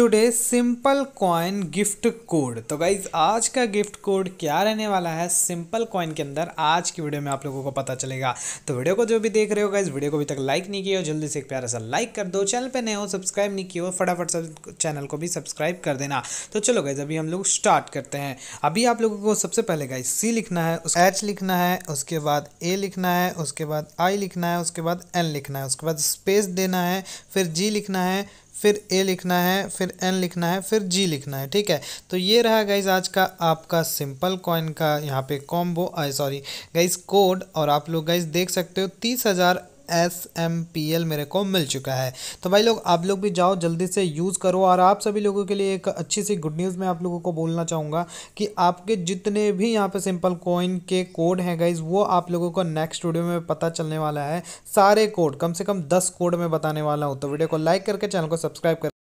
today simple coin gift code तो guys आज का गिफ्ट कोड क्या रहने वाला है सिंपल कॉइन के अंदर आज की वीडियो में आप लोगों को पता चलेगा तो वीडियो को जो भी देख रहे हो गाइज वीडियो को अभी तक लाइक नहीं किया हो जल्दी से एक प्यारा सा लाइक कर दो चैनल पे नए हो सब्सक्राइब नहीं किया हो फटाफट सब चैनल को भी सब्सक्राइब कर देना तो चलो गाइज अभी हम लोग स्टार्ट करते हैं अभी आप लोगों को सबसे पहले गाइज सी लिखना है उस एच लिखना है उसके बाद ए लिखना है उसके बाद आई लिखना है उसके बाद एन लिखना है उसके बाद स्पेस देना है फिर जी लिखना है फिर ए लिखना है फिर एन लिखना है फिर जी लिखना है ठीक है तो ये रहा गाइज आज का आपका सिंपल कॉइन का यहाँ पे combo I sorry guys code और आप लोग गाइज देख सकते हो तीस हज़ार एस एम पी एल मेरे को मिल चुका है तो भाई लोग आप लोग भी जाओ जल्दी से यूज़ करो और आप सभी लोगों के लिए एक अच्छी सी गुड न्यूज़ मैं आप लोगों को बोलना चाहूँगा कि आपके जितने भी यहाँ पे सिंपल कॉइन के कोड हैं गाइज वो आप लोगों को नेक्स्ट वीडियो में पता चलने वाला है सारे कोड कम से कम दस कोड में बताने वाला हूँ तो वीडियो को लाइक करके चैनल को सब्सक्राइब कर